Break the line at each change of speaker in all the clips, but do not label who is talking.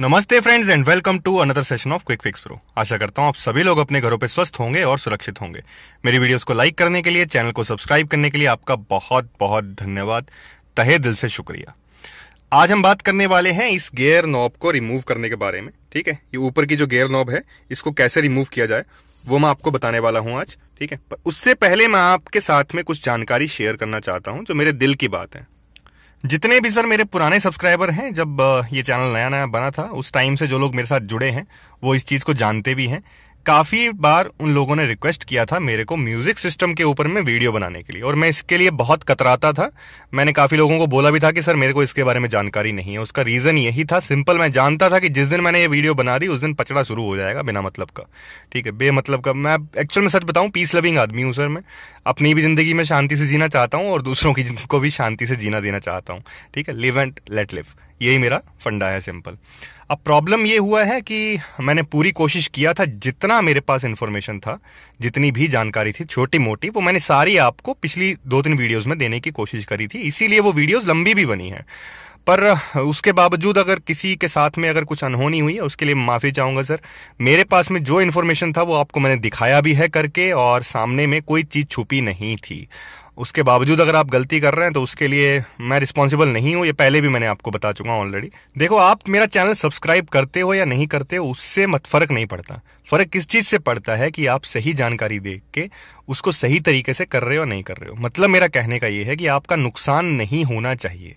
नमस्ते friends and welcome to another session of quick fix pro आशा करता हूँ आप सभी लोग अपने घरों पे स्वस्थ होंगे और सुरक्षित होंगे मेरी वीडियोस को लाइक करने के लिए चैनल को सब्सक्राइब करने के लिए आपका बहुत बहुत धन्यवाद तहे दिल से शुक्रिया आज हम बात करने वाले हैं इस गेयर नॉब को रिमूव करने के बारे में ठीक है ये ऊपर की जो गेयर नॉब है इसको कैसे रिमूव किया जाए वो मैं आपको बताने वाला हूँ आज ठीक है पर उससे पहले मैं आपके साथ में कुछ जानकारी शेयर करना चाहता हूँ जो मेरे दिल की बात है जितने भी सर मेरे पुराने सब्सक्राइबर हैं जब ये चैनल नया नया बना था उस टाइम से जो लोग मेरे साथ जुड़े हैं वो इस चीज़ को जानते भी हैं काफ़ी बार उन लोगों ने रिक्वेस्ट किया था मेरे को म्यूज़िक सिस्टम के ऊपर में वीडियो बनाने के लिए और मैं इसके लिए बहुत कतराता था मैंने काफ़ी लोगों को बोला भी था कि सर मेरे को इसके बारे में जानकारी नहीं है उसका रीज़न यही था सिंपल मैं जानता था कि जिस दिन मैंने ये वीडियो बना दी उस दिन पचड़ा शुरू हो जाएगा बिना मतलब का ठीक है बेमतलब का मैं एक्चुअल में सच बताऊँ पीस लविंग आदमी हूँ सर मैं अपनी भी ज़िंदगी में शांति से जीना चाहता हूँ और दूसरों की को भी शांति से जीना देना चाहता हूँ ठीक है लिव एंड लेट लिव यही मेरा फंडा है सिंपल अब प्रॉब्लम ये हुआ है कि मैंने पूरी कोशिश किया था जितना मेरे पास इन्फॉर्मेशन था जितनी भी जानकारी थी छोटी मोटी वो मैंने सारी आपको पिछली दो तीन वीडियोस में देने की कोशिश करी थी इसीलिए वो वीडियोस लंबी भी बनी है पर उसके बावजूद अगर किसी के साथ में अगर कुछ अनहोनी हुई है उसके लिए माफ़ी चाहूँगा सर मेरे पास में जो इन्फॉर्मेशन था वो आपको मैंने दिखाया भी है करके और सामने में कोई चीज़ छुपी नहीं थी उसके बावजूद अगर आप गलती कर रहे हैं तो उसके लिए मैं रिस्पॉन्सिबल नहीं हूँ ये पहले भी मैंने आपको बता चुका हूँ ऑलरेडी देखो आप मेरा चैनल सब्सक्राइब करते हो या नहीं करते हो उससे मत फर्क नहीं पड़ता फर्क किस चीज़ से पड़ता है कि आप सही जानकारी दे के उसको सही तरीके से कर रहे हो नहीं कर रहे हो मतलब मेरा कहने का ये है कि आपका नुकसान नहीं होना चाहिए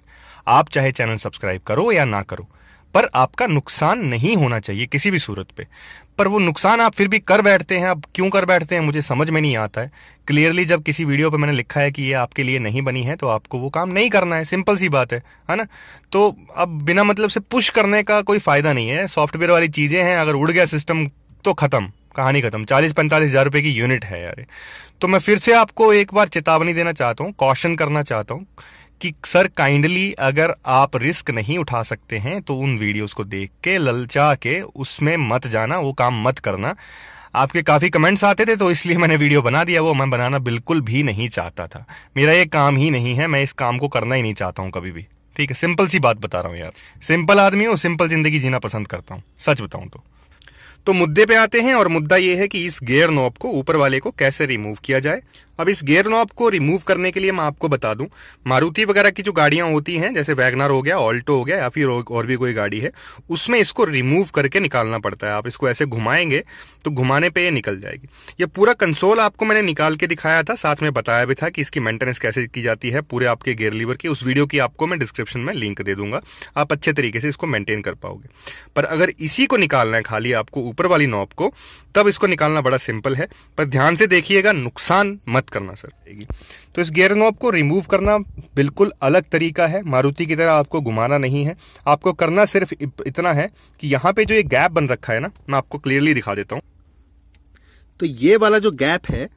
आप चाहे चैनल सब्सक्राइब करो या ना करो पर आपका नुकसान नहीं होना चाहिए किसी भी सूरत पे पर वो नुकसान आप फिर भी कर बैठते हैं अब क्यों कर बैठते हैं मुझे समझ में नहीं आता है क्लियरली जब किसी वीडियो पे मैंने लिखा है कि ये आपके लिए नहीं बनी है तो आपको वो काम नहीं करना है सिंपल सी बात है है ना तो अब बिना मतलब से पुश करने का कोई फ़ायदा नहीं है सॉफ्टवेयर वाली चीज़ें हैं अगर उड़ गया सिस्टम तो ख़त्म कहानी खत्म चालीस पैंतालीस हजार रुपए की यूनिट है यार तो मैं फिर से आपको एक बार चेतावनी देना चाहता हूँ कॉशन करना चाहता हूँ कि सर काइंडली अगर आप रिस्क नहीं उठा सकते हैं तो उन वीडियोस को देख के ललचा के उसमें मत जाना वो काम मत करना आपके काफ़ी कमेंट्स आते थे तो इसलिए मैंने वीडियो बना दिया वो मैं बनाना बिल्कुल भी नहीं चाहता था मेरा ये काम ही नहीं है मैं इस काम को करना ही नहीं चाहता हूं कभी भी ठीक है सिंपल सी बात बता रहा हूं यार सिंपल आदमी हूँ सिंपल जिंदगी जीना पसंद करता हूँ सच बताऊं तो तो मुद्दे पे आते हैं और मुद्दा ये है कि इस गेयर नॉब को ऊपर वाले को कैसे रिमूव किया जाए अब इस गेयर नॉब को रिमूव करने के लिए मैं आपको बता दूं मारुति वगैरह की जो गाड़ियां होती हैं जैसे वैगनर हो गया ऑल्टो हो गया या फिर और भी कोई गाड़ी है उसमें इसको रिमूव करके निकालना पड़ता है आप इसको ऐसे घुमाएंगे तो घुमाने पर यह निकल जाएगी ये पूरा कंसोल आपको मैंने निकाल के दिखाया था साथ में बताया भी था कि इसकी मेंटेनेंस कैसे की जाती है पूरे आपके गेयर लीवर की उस वीडियो की आपको मैं डिस्क्रिप्शन में लिंक दे दूंगा आप अच्छे तरीके से इसको मेंटेन कर पाओगे पर अगर इसी को निकालना है खाली आपको ऊपर वाली नॉब को तब इसको निकालना बड़ा सिंपल है पर ध्यान से देखिएगा नुकसान मत करना सर तो इस गियर नॉब को रिमूव करना बिल्कुल अलग तरीका है मारुति की तरह आपको घुमाना नहीं है आपको करना सिर्फ इतना है कि यहाँ पे जो ये गैप बन रखा है ना मैं आपको क्लियरली दिखा देता हूँ तो ये वाला जो गैप है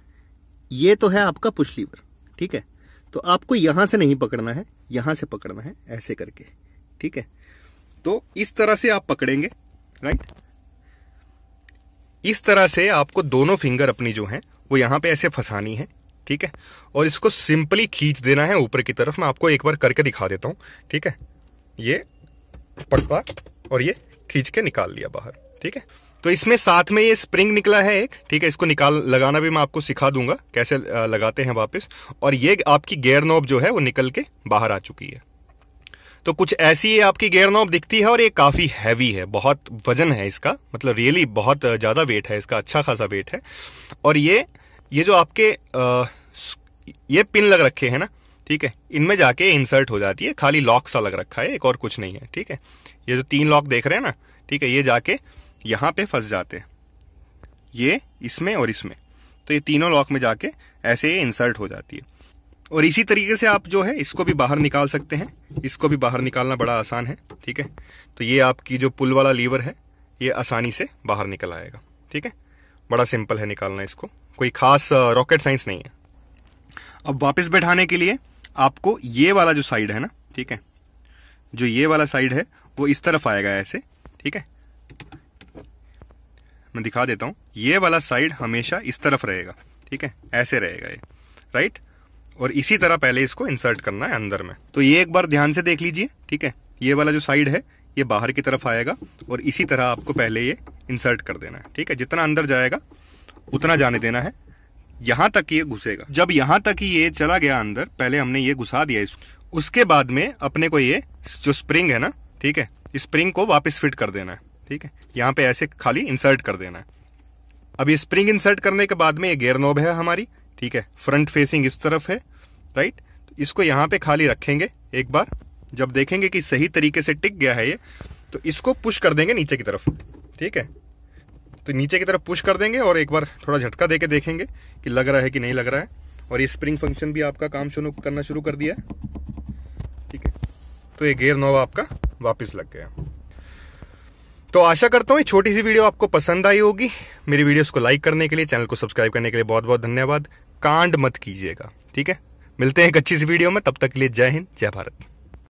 ये तो है आपका पुशलीवर ठीक है तो आपको यहाँ से नहीं पकड़ना है यहाँ से पकड़ना है ऐसे करके ठीक है तो इस तरह से आप पकड़ेंगे राइट इस तरह से आपको दोनों फिंगर अपनी जो है वो यहाँ पे ऐसे फंसानी है ठीक है और इसको सिंपली खींच देना है ऊपर की तरफ मैं आपको एक बार करके दिखा देता हूँ ठीक है ये पटवा और ये खींच के निकाल लिया बाहर ठीक है तो इसमें साथ में ये स्प्रिंग निकला है एक ठीक है इसको निकाल लगाना भी मैं आपको सिखा दूंगा कैसे लगाते हैं वापस और ये आपकी गेयर नॉब जो है वो निकल के बाहर आ चुकी है तो कुछ ऐसी आपकी गेयर नॉब दिखती है और ये काफ़ी हैवी है बहुत वजन है इसका मतलब रियली बहुत ज़्यादा वेट है इसका अच्छा खासा वेट है और ये ये जो आपके आ, ये पिन लग रखे हैं ना ठीक है इनमें जाके इंसर्ट हो जाती है खाली लॉक सा लग रखा है एक और कुछ नहीं है ठीक है ये जो तीन लॉक देख रहे हैं ना ठीक है ये जाके यहाँ पे फंस जाते हैं ये इसमें और इसमें तो ये तीनों लॉक में जाके ऐसे इंसर्ट हो जाती है और इसी तरीके से आप जो है इसको भी बाहर निकाल सकते हैं इसको भी बाहर निकालना बड़ा आसान है ठीक है तो ये आपकी जो पुल वाला लीवर है ये आसानी से बाहर निकल आएगा ठीक है बड़ा सिंपल है निकालना इसको कोई खास रॉकेट साइंस नहीं है अब वापस बैठाने के लिए आपको ये वाला जो साइड है ना ठीक है जो ये वाला साइड है वो इस तरफ आएगा ऐसे ठीक है मैं दिखा देता हूँ ये वाला साइड हमेशा इस तरफ रहेगा ठीक है ऐसे रहेगा ये राइट और इसी तरह पहले इसको इंसर्ट करना है अंदर में तो ये एक बार ध्यान से देख लीजिए ठीक है ये वाला जो साइड है ये बाहर की तरफ आएगा और इसी तरह आपको पहले ये इंसर्ट कर देना है ठीक है जितना अंदर जाएगा उतना जाने देना है यहां तक ये घुसेगा जब यहां तक ये चला गया अंदर पहले हमने ये घुसा दिया इसको उसके बाद में अपने को ये जो स्प्रिंग है ना ठीक है स्प्रिंग को वापस फिट कर देना है ठीक है यहाँ पे ऐसे खाली इंसर्ट कर देना है अब ये स्प्रिंग इंसर्ट करने के बाद में ये गेयर नॉब है हमारी ठीक है फ्रंट फेसिंग इस तरफ है राइट तो इसको यहाँ पे खाली रखेंगे एक बार जब देखेंगे कि सही तरीके से टिक गया है ये तो इसको पुश कर देंगे नीचे की तरफ ठीक है तो नीचे की तरफ पुश कर देंगे और एक बार थोड़ा झटका देके देखेंगे कि लग रहा है कि नहीं लग रहा है और ये स्प्रिंग फंक्शन भी आपका काम शुरू करना शुरू कर दिया है ठीक है तो ये गेयर नोवा आपका वापस लग गया तो आशा करता हूँ छोटी सी वीडियो आपको पसंद आई होगी मेरी वीडियोस को लाइक करने के लिए चैनल को सब्सक्राइब करने के लिए बहुत बहुत धन्यवाद कांड मत कीजिएगा ठीक है मिलते हैं एक अच्छी सी वीडियो में तब तक के लिए जय हिंद जय भारत